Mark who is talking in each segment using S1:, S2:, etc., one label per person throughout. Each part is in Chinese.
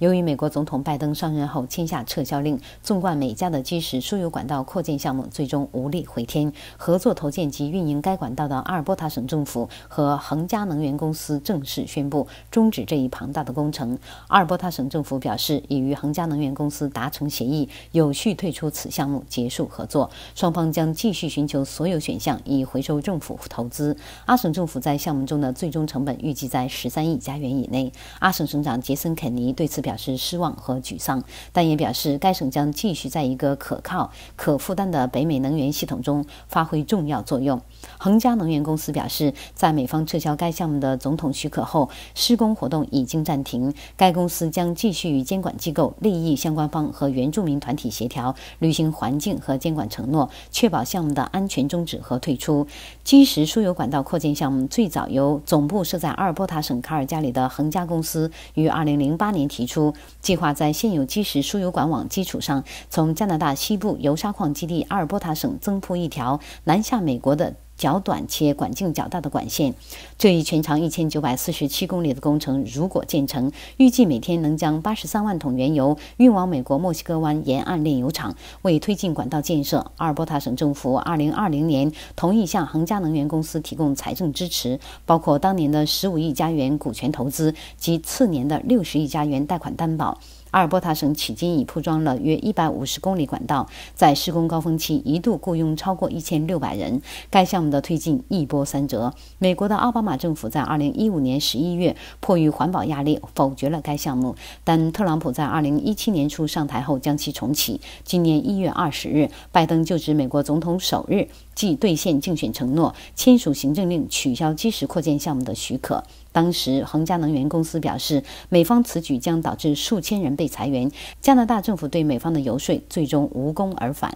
S1: 由于美国总统拜登上任后签下撤销令，纵贯美加的基石输油管道扩建项目最终无力回天。合作投建及运营该管道的阿尔伯塔省政府和恒佳能源公司正式宣布终止这一庞大的工程。阿尔伯塔省政府表示，已与恒佳能源公司达成协议，有序退出此项目，结束合作。双方将继续寻求所有选项，以回收政府投资。阿省政府在项目中的最终成本预计在十三亿加元以内。阿省省长杰森·肯尼对此表。表示失望和沮丧，但也表示该省将继续在一个可靠、可负担的北美能源系统中发挥重要作用。恒佳能源公司表示，在美方撤销该项目的总统许可后，施工活动已经暂停。该公司将继续与监管机构、利益相关方和原住民团体协调，履行环境和监管承诺，确保项目的安全终止和退出。基石输油管道扩建项目最早由总部设在阿尔伯塔省卡尔加里的恒佳公司于2008年提出。计划在现有基石输油管网基础上，从加拿大西部油砂矿基地阿尔伯塔省增铺一条南下美国的。较短且管径较大的管线，这一全长一千九百四十七公里的工程，如果建成，预计每天能将八十三万桶原油运往美国墨西哥湾沿岸炼油厂。为推进管道建设，阿尔伯塔省政府二零二零年同意向恒佳能源公司提供财政支持，包括当年的十五亿加元股权投资及次年的六十亿加元贷款担保。阿尔伯塔省迄今已铺装了约一百五十公里管道，在施工高峰期一度雇佣超过一千六百人。该项目的推进一波三折。美国的奥巴马政府在二零一五年十一月迫于环保压力否决了该项目，但特朗普在二零一七年初上台后将其重启。今年一月二十日，拜登就职美国总统首日，即兑现竞选承诺，签署行政令取消基石扩建项目的许可。当时恒加能源公司表示，美方此举将导致数千人被裁员。加拿大政府对美方的游说最终无功而返。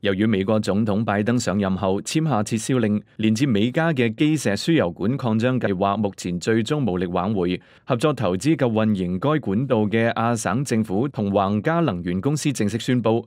S2: 由于美国总统拜登上任后签下撤销令，连接美加嘅基石输油管扩张计划目前最终无力挽回。合作投资及运营该管道嘅阿省政府同恒家能源公司正式宣布。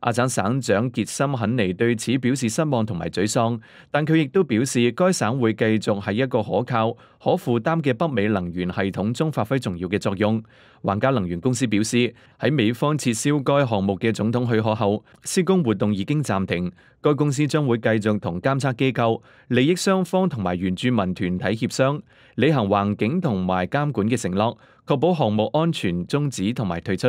S2: 阿省省长杰森肯尼对此表示失望同埋沮丧，但佢亦都表示该省会继续喺一个可靠、可负担嘅北美能源系统中发挥重要嘅作用。皇家能源公司表示，喺美方撤销该项目嘅总统许可后，施工活动已经暂停。该公司将会继续同监察机构、利益双方同埋原住民团体协商，履行环境同埋监管嘅承诺，确保项目安全终止同埋退出。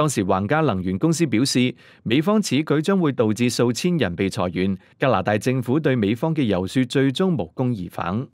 S2: 當時環家能源公司表示，美方此舉將會導致數千人被裁員。加拿大政府對美方嘅游說最終無功而返。